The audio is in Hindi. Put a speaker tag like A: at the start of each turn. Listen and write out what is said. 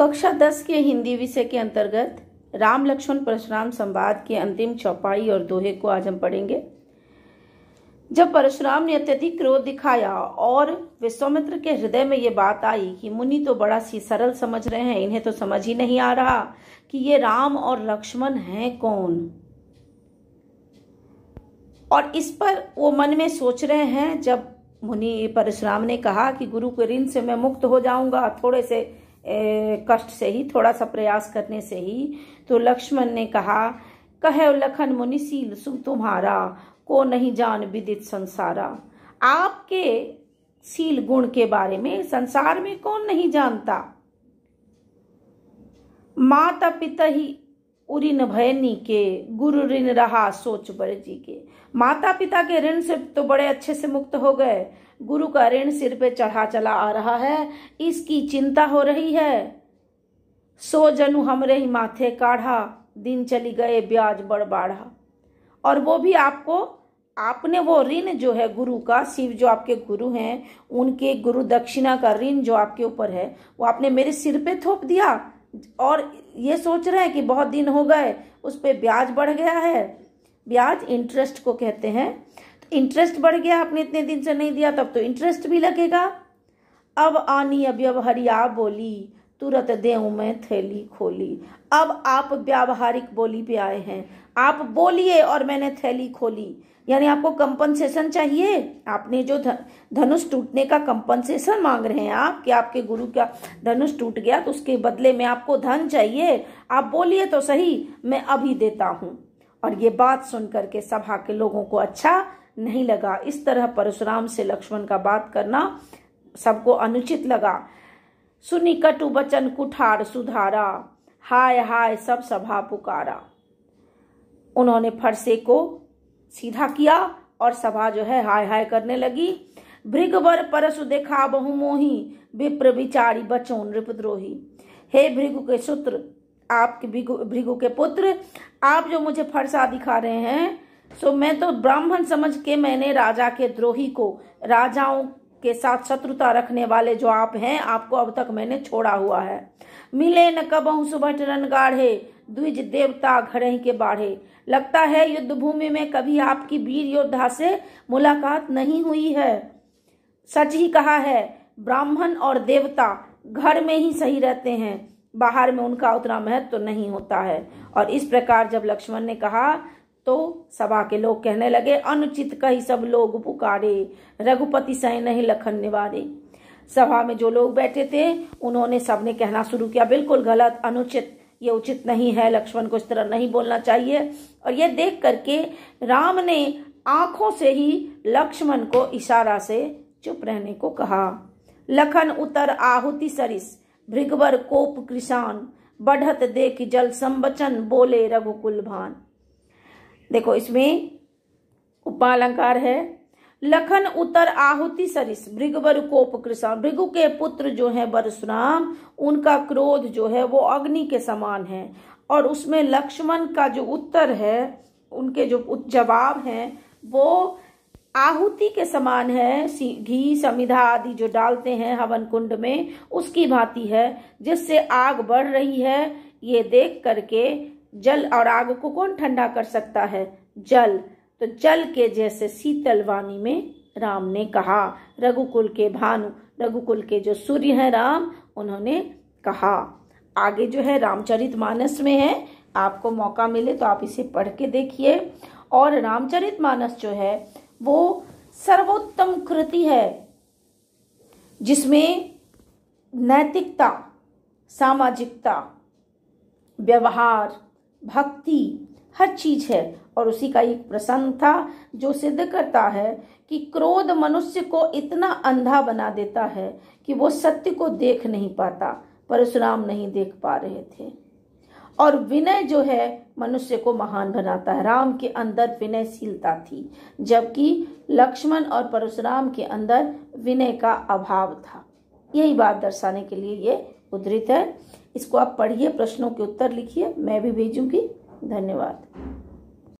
A: कक्षा दस के हिंदी विषय के अंतर्गत राम लक्ष्मण परशुराम संवाद के अंतिम चौपाई और दोहे को आज हम पढ़ेंगे जब परशुराम ने अत्यधिक क्रोध दिखाया और विश्वामित्र के हृदय में ये बात आई कि मुनि तो बड़ा सी सरल समझ रहे हैं इन्हें तो समझ ही नहीं आ रहा कि ये राम और लक्ष्मण हैं कौन और इस पर वो मन में सोच रहे हैं जब मुनि परशुराम ने कहा कि गुरु के ऋण से मैं मुक्त हो जाऊंगा थोड़े से कष्ट से ही थोड़ा सा प्रयास करने से ही तो लक्ष्मण ने कहा कह लखन मुनिशील सुम तुम्हारा को नहीं जान विदित संसारा आपके सील गुण के बारे में संसार में कौन नहीं जानता माता पिता ही उरिन भयनी के गुरु ऋण रहा सोच बर जी के माता पिता के ऋण से तो बड़े अच्छे से मुक्त हो गए गुरु का ऋण सिर पे चढ़ा चला आ रहा है इसकी चिंता हो रही है सो जनु हमरे ही माथे काढ़ा दिन चली गए ब्याज बढ़ बाढ़ा और वो भी आपको आपने वो ऋण जो है गुरु का शिव जो आपके गुरु हैं उनके गुरु दक्षिणा का ऋण जो आपके ऊपर है वो आपने मेरे सिर पे थोप दिया और ये सोच रहे हैं कि बहुत दिन हो गए उस पर ब्याज बढ़ गया है ब्याज इंटरेस्ट को कहते हैं तो इंटरेस्ट बढ़ गया आपने इतने दिन से नहीं दिया तब तो इंटरेस्ट भी लगेगा अब आनी अब अब हरिया बोली तुरंत देव में थैली खोली अब आप व्यावहारिक बोली पे आए हैं आप बोलिए और मैंने थैली खोली यानी आपको कंपनसेशन चाहिए आपने जो धनुष टूटने का कंपनसेशन मांग रहे हैं आप कि आपके गुरु का धनुष टूट गया तो उसके बदले में आपको धन चाहिए आप बोलिए तो सही मैं अभी देता हूँ और ये बात सुन करके सभा के लोगों को अच्छा नहीं लगा इस तरह परशुराम से लक्ष्मण का बात करना सबको अनुचित लगा सुनी कटु बचन कुठार सुधारा हाय हाय सब सभा पुकारा उन्होंने फरसे को सीधा किया और सभा जो है हाय हाय करने लगी भृगवर परसु देखा बहुमोही विप्र विचारी बचो नृपद्रोही हे भृगु के सूत्र आपके भृगु के पुत्र आप जो मुझे फरसा दिखा रहे हैं सो मैं तो ब्राह्मण समझ के मैंने राजा के द्रोही को राजाओं के साथ शत्रुता रखने वाले जो आप हैं आपको अब तक मैंने छोड़ा हुआ है मिले न कबहू सुबह रन गाढ़े द्विज देवता घर के बाढ़े लगता है युद्ध भूमि में कभी आपकी वीर योद्धा से मुलाकात नहीं हुई है सच ही कहा है ब्राह्मण और देवता घर में ही सही रहते हैं बाहर में उनका उतना महत्व तो नहीं होता है और इस प्रकार जब लक्ष्मण ने कहा तो सभा के लोग कहने लगे अनुचित कही सब लोग पुकारे रघुपति सह नहीं लखन निवारे सभा में जो लोग बैठे थे उन्होंने सबने कहना शुरू किया बिल्कुल गलत अनुचित ये उचित नहीं है लक्ष्मण को इस तरह नहीं बोलना चाहिए और ये देख करके राम ने आंखों से ही लक्ष्मण को इशारा से चुप रहने को कहा लखन उतर आहुति सरिस भृगवर कोप कृषान बढ़त देख जल संबचन बोले रघुकुल भान देखो इसमें उपालंकार है लखन उतर आहुति सरिस भृगवर कोप कृष्ण भृगु के पुत्र जो है बरसुराम उनका क्रोध जो है वो अग्नि के समान है और उसमें लक्ष्मण का जो उत्तर है उनके जो जवाब हैं वो आहुति के समान है घी समिधा आदि जो डालते हैं हवन कुंड में उसकी भांति है जिससे आग बढ़ रही है ये देख करके जल और आग को कौन ठंडा कर सकता है जल तो जल के जैसे शीतल वाणी में राम ने कहा रघुकुल के भानु रघुकुल के जो सूर्य हैं राम उन्होंने कहा आगे जो है रामचरित मानस में है आपको मौका मिले तो आप इसे पढ़ के देखिए और रामचरित मानस जो है वो सर्वोत्तम कृति है जिसमें नैतिकता सामाजिकता व्यवहार भक्ति हर चीज है और उसी का एक प्रसंग था जो सिद्ध करता है कि क्रोध मनुष्य को इतना अंधा बना देता है कि वो सत्य को देख नहीं पाता परशुराम नहीं देख पा रहे थे और विनय जो है मनुष्य को महान बनाता है राम के अंदर विनयशीलता थी जबकि लक्ष्मण और परशुराम के अंदर विनय का अभाव था यही बात दर्शाने के लिए ये उद्धृत है इसको आप पढ़िए प्रश्नों के उत्तर लिखिए मैं भी भेजूंगी धन्यवाद